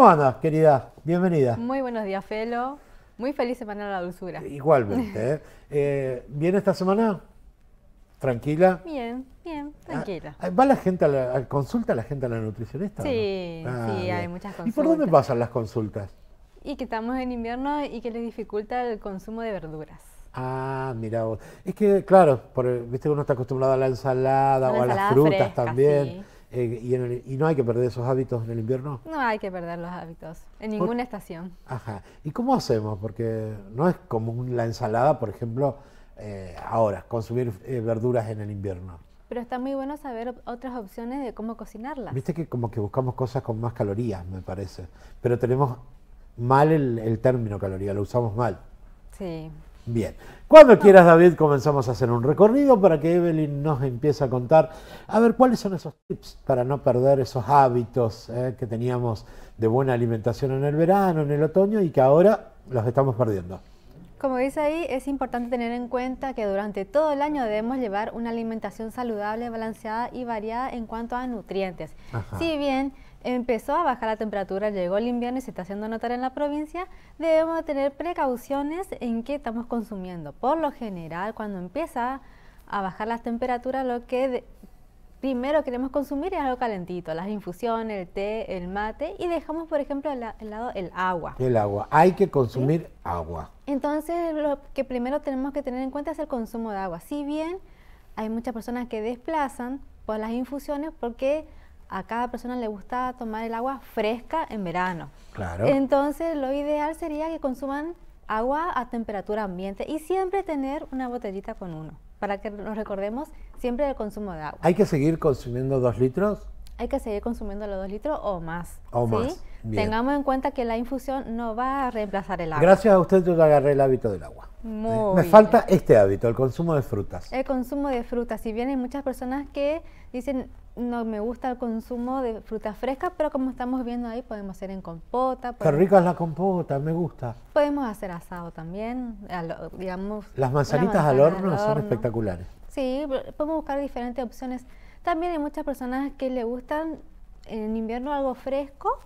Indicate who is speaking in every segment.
Speaker 1: ¿Cómo andas, querida? Bienvenida.
Speaker 2: Muy buenos días, Felo. Muy feliz semana de la dulzura. Igualmente.
Speaker 1: ¿eh? bien eh, esta semana? ¿Tranquila?
Speaker 2: Bien, bien, ah, tranquila. Ah,
Speaker 1: ¿Va la gente a la consulta la gente a la nutricionista?
Speaker 2: Sí, ah, sí, hay muchas consultas. ¿Y por dónde
Speaker 1: pasan las consultas?
Speaker 2: Y que estamos en invierno y que les dificulta el consumo de verduras.
Speaker 1: Ah, mira vos. Es que, claro, por, viste que uno está acostumbrado a la ensalada o a las frutas también. Eh, y, no hay que perder esos hábitos en el invierno?
Speaker 2: No hay que perder los hábitos, en ninguna estación.
Speaker 1: Ajá. ¿Y cómo hacemos? Porque no es como la ensalada, por ejemplo, eh, ahora, consumir eh, verduras en el invierno.
Speaker 2: Pero está muy bueno saber otras opciones de cómo cocinarlas. Viste
Speaker 1: que como que buscamos cosas con más calorías, me parece. Pero tenemos mal el, el término caloría, lo usamos mal. Sí. Bien, cuando quieras David comenzamos a hacer un recorrido para que Evelyn nos empiece a contar, a ver, cuáles son esos tips para no perder esos hábitos eh, que teníamos de buena alimentación en el verano, en el otoño y que ahora los estamos perdiendo.
Speaker 2: Como dice ahí, es importante tener en cuenta que durante todo el año debemos llevar una alimentación saludable, balanceada y variada en cuanto a nutrientes. Ajá. Si bien empezó a bajar la temperatura, llegó el invierno y se está haciendo notar en la provincia, debemos tener precauciones en qué estamos consumiendo. Por lo general, cuando empieza a bajar las temperaturas, lo que primero queremos consumir es algo calentito, las infusiones, el té, el mate, y dejamos, por ejemplo, al lado el agua. El
Speaker 1: agua, hay que consumir agua.
Speaker 2: Entonces, lo que primero tenemos que tener en cuenta es el consumo de agua. Si bien hay muchas personas que desplazan por las infusiones porque a cada persona le gusta tomar el agua fresca en verano. Claro. Entonces, lo ideal sería que consuman agua a temperatura ambiente y siempre tener una botellita con uno, para que nos recordemos siempre el consumo de agua. ¿Hay que
Speaker 1: seguir consumiendo dos litros?
Speaker 2: hay que seguir consumiendo los dos litros o más. O ¿sí? Tengamos en cuenta que la infusión no va a reemplazar el agua. Gracias
Speaker 1: a usted yo agarré el hábito del agua.
Speaker 2: Eh, me falta
Speaker 1: este hábito, el consumo de frutas.
Speaker 2: El consumo de frutas. Si bien hay muchas personas que dicen, no me gusta el consumo de frutas frescas, pero como estamos viendo ahí, podemos hacer en compota. Qué rica es
Speaker 1: la compota, me gusta.
Speaker 2: Podemos hacer asado también, digamos. Las manzanitas al horno, al horno son espectaculares. Sí, podemos buscar diferentes opciones. También hay muchas personas que le gustan en invierno algo fresco,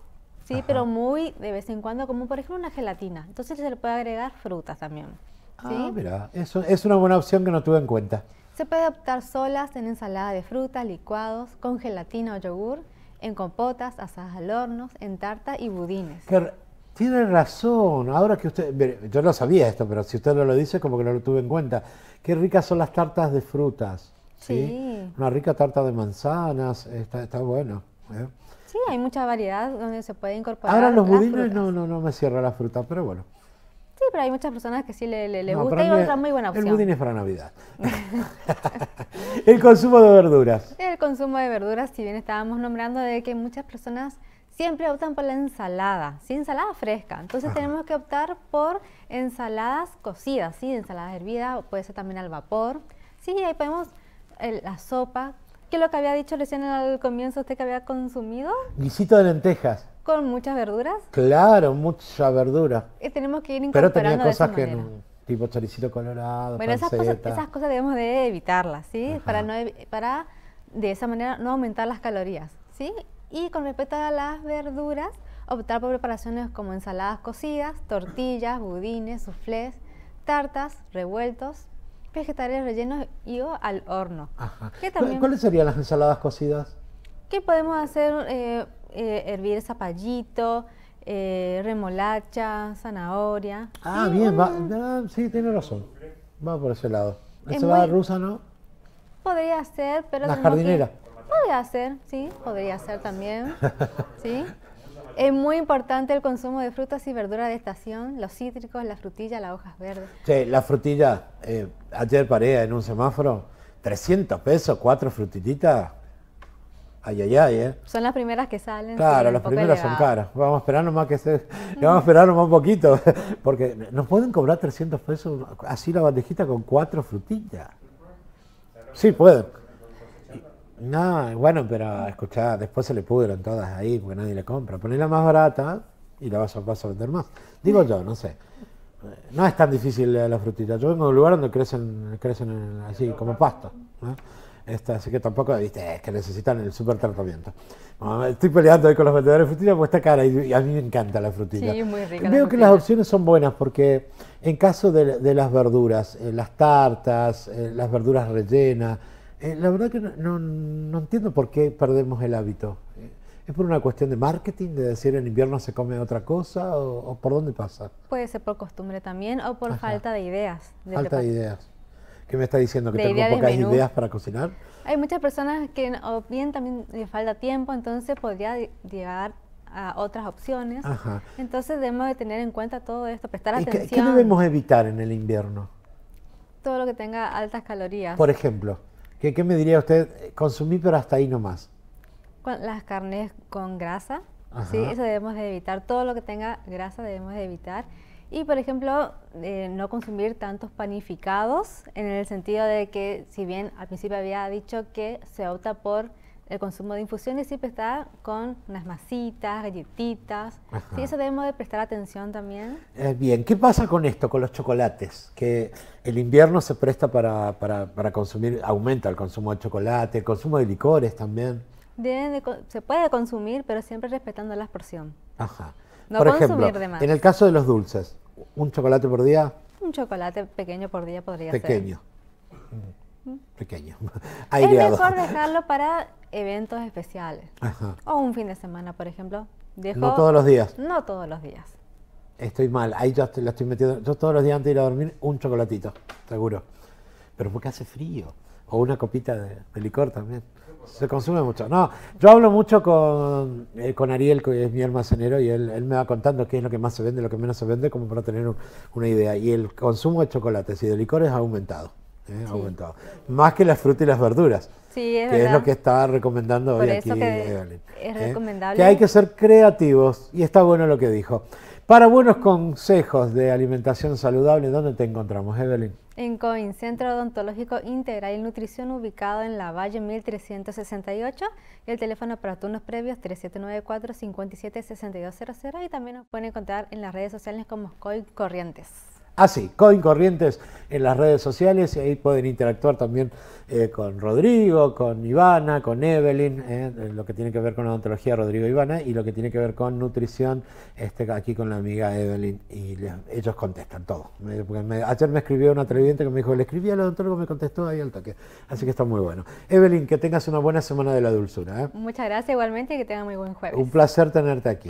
Speaker 2: sí, pero muy de vez en cuando, como por ejemplo una gelatina. Entonces se le puede agregar frutas también. ¿sí? Ah,
Speaker 1: mira, es, es una buena opción que no tuve en cuenta.
Speaker 2: Se puede optar solas en ensalada de frutas, licuados, con gelatina o yogur, en compotas, asadas al horno, en tarta y budines.
Speaker 1: Que tiene razón, ahora que usted, yo no sabía esto, pero si usted no lo dice, como que no lo tuve en cuenta. Qué ricas son las tartas de frutas. Sí. Una rica tarta de manzanas, está, está bueno. ¿eh?
Speaker 2: Sí, hay mucha variedad donde se puede incorporar. Ahora los budines
Speaker 1: no, me cierra la fruta, pero bueno.
Speaker 2: Sí, pero hay muchas personas que sí le, le, le gusta otra muy buena opción. El budín es
Speaker 1: para Navidad. el consumo de verduras.
Speaker 2: El consumo de verduras, si bien estábamos nombrando de que muchas personas siempre optan por la ensalada, ¿sí? ensalada fresca. Entonces tenemos que optar por ensaladas cocidas, ¿sí? ensaladas hervidas, puede ser también al vapor. Sí, ahí podemos la sopa. que es lo que había dicho recién al comienzo usted que había consumido?
Speaker 1: Guisito de lentejas.
Speaker 2: ¿Con muchas verduras?
Speaker 1: Claro, mucha verdura.
Speaker 2: tenemos que ir incorporando Pero tenía cosas
Speaker 1: tipo choricito colorado, Bueno, esas cosas,
Speaker 2: debemos de evitarlas, ¿sí? Para, no, para de esa manera no aumentar las calorías, ¿sí? Y con respecto a las verduras, optar por preparaciones como ensaladas cocidas, tortillas, budines, souffles, tartas, revueltos, vegetales rellenos y o al horno. Ajá.
Speaker 1: ¿Cuáles serían las ensaladas cocidas?
Speaker 2: Que podemos hacer, eh, eh, hervir zapallito, eh, remolacha, zanahoria. Ah, bien,
Speaker 1: sí, tiene razón. Va por ese lado. Ensalada rusa, ¿no?
Speaker 2: Podría ser, pero... La jardinera. Podría ser, sí, podría ser también. ¿Sí? Es muy importante el consumo de frutas y verduras de estación, los cítricos, las frutillas, las hojas verdes.
Speaker 1: Sí, las frutillas, eh, ayer paré en un semáforo, 300 pesos, cuatro frutillitas. Ay, ay, ay, ¿eh? Son
Speaker 2: las primeras que salen. Claro, las primeras son caras.
Speaker 1: Vamos a esperar nomás que se... Vamos a esperar nomás un poquito. Porque nos pueden cobrar 300 pesos así la bandejita con cuatro frutillas. Sí, pueden. No, bueno, pero escucha, después se le pudren todas ahí porque nadie le compra. la más barata y la vas a, a vender más. Digo yo, no sé. No es tan difícil la frutita. Yo vengo de un lugar donde crecen, crecen así como pasto. Este, así que tampoco, viste, es que necesitan el super tratamiento. Estoy peleando ahí con los vendedores de frutitas porque está cara y, a mí me encanta la frutilla. Sí, muy
Speaker 2: rica. Veo que las
Speaker 1: opciones son buenas porque en caso de, las verduras, eh, las tartas, eh, las verduras rellenas, eh, la verdad que no, no, entiendo por qué perdemos el hábito. Eh, ¿Es por una cuestión de marketing, de decir en invierno se come otra cosa o, por dónde pasa?
Speaker 2: Puede ser por costumbre también o por falta de ideas. falta de ideas.
Speaker 1: ¿Qué me está diciendo? ¿Que tengo pocas ideas para cocinar?
Speaker 2: Hay muchas personas que bien también le falta tiempo, entonces podría llegar a otras opciones. Entonces debemos de tener en cuenta todo esto, prestar atención. ¿Qué debemos
Speaker 1: evitar en el invierno?
Speaker 2: Todo lo que tenga altas calorías. Por
Speaker 1: ejemplo. ¿Qué, me diría usted? Consumir, pero hasta ahí nomás.
Speaker 2: las carnes con grasa, sí, eso debemos de evitar. Todo lo que tenga grasa debemos de evitar. Y, por ejemplo, eh, no consumir tantos panificados, en el sentido de que, si bien al principio había dicho que se opta por el consumo de infusiones siempre está con unas masitas, galletitas. Sí, eso debemos de prestar atención también.
Speaker 1: Eh, bien, ¿qué pasa con esto, con los chocolates? Que el invierno se presta para, consumir, aumenta el consumo de chocolate, el consumo de licores también.
Speaker 2: se puede consumir, pero siempre respetando la porción. Ajá. No por consumir de más. En el caso
Speaker 1: de los dulces, ¿un chocolate por día?
Speaker 2: Un chocolate pequeño por día podría ser. Pequeño
Speaker 1: pequeño. Es mejor
Speaker 2: dejarlo para eventos especiales. O un fin de semana, por ejemplo. no todos los días. No todos los días.
Speaker 1: Estoy mal, ahí ya estoy metiendo. Yo todos los días antes de ir a dormir un chocolatito, seguro. Pero porque hace frío. O una copita de, licor también. Se consume mucho. No, yo hablo mucho con, eh, con Ariel, que es mi almacenero, y él, me va contando qué es lo que más se vende, lo que menos se vende, como para tener una idea. Y el consumo de chocolates y de licores ha aumentado. ¿eh? Más que las frutas y las verduras,
Speaker 2: es que es lo que
Speaker 1: está recomendando hoy aquí Evelyn. Es ¿eh? recomendable. Que hay que ser creativos y está bueno lo que dijo. Para buenos consejos de alimentación saludable, ¿dónde te encontramos, Evelyn?
Speaker 2: En COIN, Centro Odontológico Integral y Nutrición, ubicado en la Valle 1368. el teléfono para turnos previos 3794-576200. Y también nos pueden encontrar en las redes sociales como COIN Corrientes
Speaker 1: así, ah, Coin Corrientes en las redes sociales y ahí pueden interactuar también eh, con Rodrigo, con Ivana, con Evelyn, eh, lo que tiene que ver con la odontología Rodrigo e Ivana y lo que tiene que ver con nutrición, este, aquí con la amiga Evelyn y ellos contestan todo. ayer me escribió una televidente que me dijo, le escribí al odontólogo, me contestó ahí al toque, así que está muy bueno. Evelyn, que tengas una buena semana de la dulzura. ¿eh?
Speaker 2: Muchas gracias igualmente y que tengas muy buen jueves.
Speaker 1: Un placer tenerte aquí.